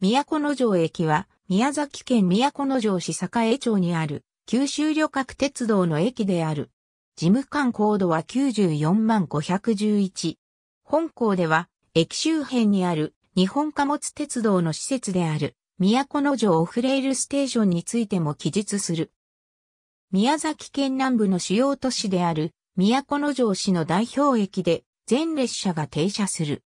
都城駅は、宮崎県都城市栄町にある、九州旅客鉄道の駅である。事務官高度は94万511。本校では、駅周辺にある、日本貨物鉄道の施設である、都城オフレイルステーションについても記述する。宮崎県南部の主要都市である、都城市の代表駅で、全列車が停車する。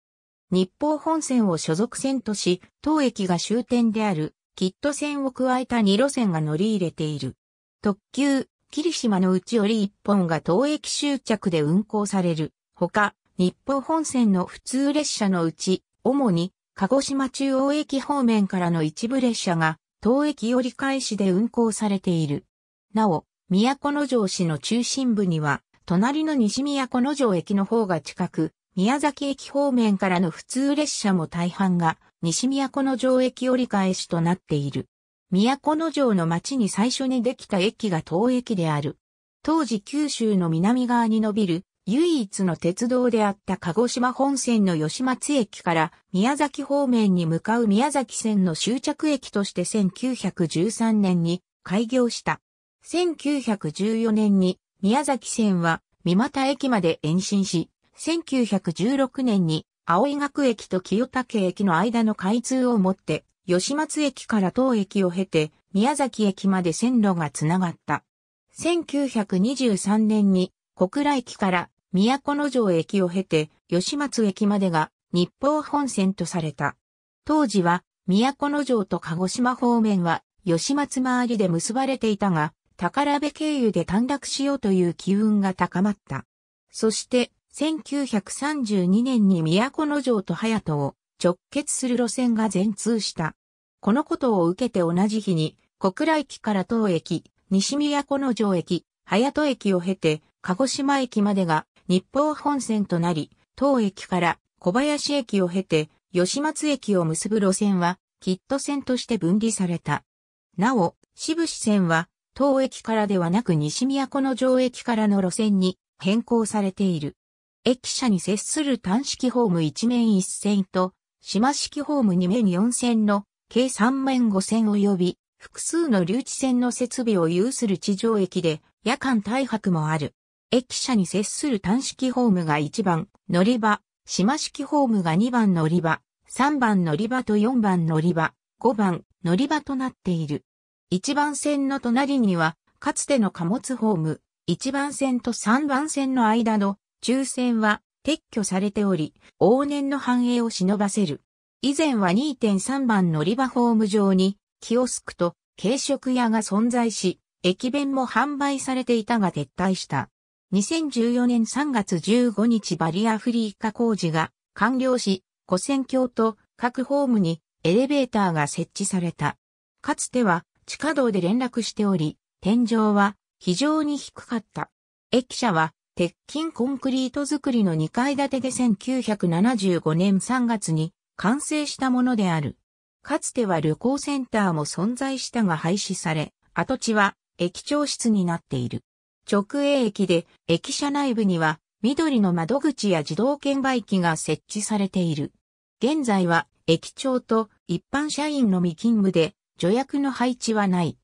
日報本線を所属線とし、当駅が終点である、キット線を加えた2路線が乗り入れている。特急、霧島のうちより1本が当駅終着で運行される。ほか、日報本線の普通列車のうち、主に、鹿児島中央駅方面からの一部列車が、当駅折り返しで運行されている。なお、都城市の中心部には、隣の西都城駅の方が近く、宮崎駅方面からの普通列車も大半が西都城駅折り返しとなっている。都城の町に最初にできた駅が当駅である。当時九州の南側に伸びる唯一の鉄道であった鹿児島本線の吉松駅から宮崎方面に向かう宮崎線の終着駅として1913年に開業した。1914年に宮崎線は三股駅まで延伸し、1916年に青井学駅と清武駅の間の開通をもって、吉松駅から当駅を経て、宮崎駅まで線路がつながった。1923年に小倉駅から都城駅を経て、吉松駅までが日報本線とされた。当時は、都城と鹿児島方面は、吉松周りで結ばれていたが、宝部経由で短絡しようという機運が高まった。そして、1932年に都城と隼人を直結する路線が全通した。このことを受けて同じ日に、小倉駅から東駅、西都城駅、隼人駅を経て、鹿児島駅までが日方本線となり、東駅から小林駅を経て、吉松駅を結ぶ路線は、キット線として分離された。なお、志布志線は、東駅からではなく西都城駅からの路線に変更されている。駅舎に接する単式ホーム1面1線と、島式ホーム2面4線の計3面5線及び、複数の留置線の設備を有する地上駅で、夜間大泊もある。駅舎に接する単式ホームが1番乗り場、島式ホームが2番乗り場、3番乗り場と4番乗り場、5番乗り場となっている。1番線の隣には、かつての貨物ホーム、1番線と3番線の間の抽選は撤去されており、往年の繁栄を忍ばせる。以前は2.3番乗り場ホーム上に、キオスクと軽食屋が存在し、駅弁も販売されていたが撤退した。2014年3月15日バリアフリー化工事が完了し、古線橋と各ホームにエレベーターが設置された。かつては地下道で連絡しており、天井は非常に低かった。駅舎は鉄筋コンクリート造りの2階建てで1975年3月に完成したものである。かつては旅行センターも存在したが廃止され、跡地は駅長室になっている。直営駅で駅舎内部には緑の窓口や自動券売機が設置されている。現在は駅長と一般社員の未勤務で助役の配置はない。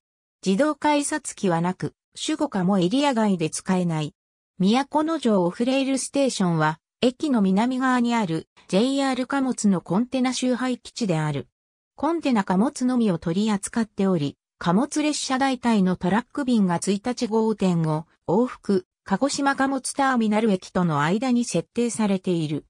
自動改札機はなく、主語課もエリア外で使えない。都城オフレイルステーションは、駅の南側にある JR 貨物のコンテナ集配基地である。コンテナ貨物のみを取り扱っており、貨物列車代替のトラック便が1日号店を往復、鹿児島貨物ターミナル駅との間に設定されている。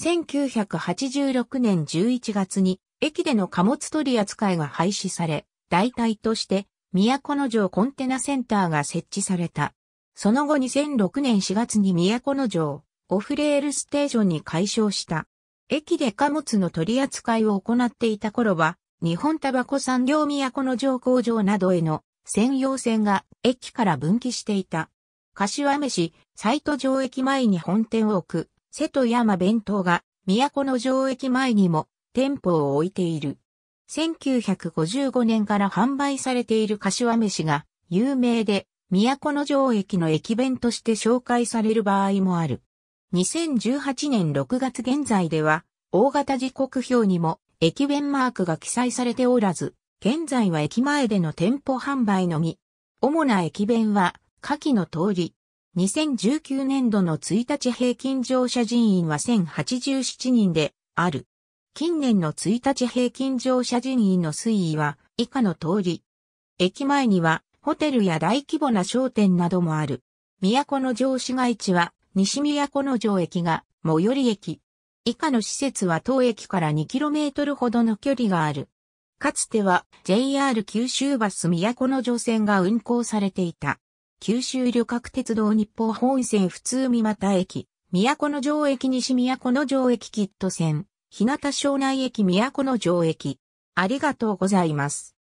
1986年11月に駅での貨物取り扱いが廃止され、代替として都城コンテナセンターが設置された。その後2006年4月に都城、オフレールステーションに解消した。駅で貨物の取り扱いを行っていた頃は、日本タバコ産業都城工場などへの専用線が駅から分岐していた。柏飯、サイト城駅前に本店を置く、瀬戸山弁当が、都城駅前にも店舗を置いている。1955年から販売されている柏飯が有名で、都城駅の駅弁として紹介される場合もある。2018年6月現在では、大型時刻表にも駅弁マークが記載されておらず、現在は駅前での店舗販売のみ。主な駅弁は、下記の通り。2019年度の1日平均乗車人員は1087人である。近年の1日平均乗車人員の推移は以下の通り。駅前にはホテルや大規模な商店などもある。都の城市街地は、西都の城駅が、最寄り駅。以下の施設は当駅から 2km ほどの距離がある。かつては JR 九州バス都の乗船が運行されていた。九州旅客鉄道日報本線普通三股駅、都の城駅西都の城駅キット線、日向庄内駅都の城駅。ありがとうございます。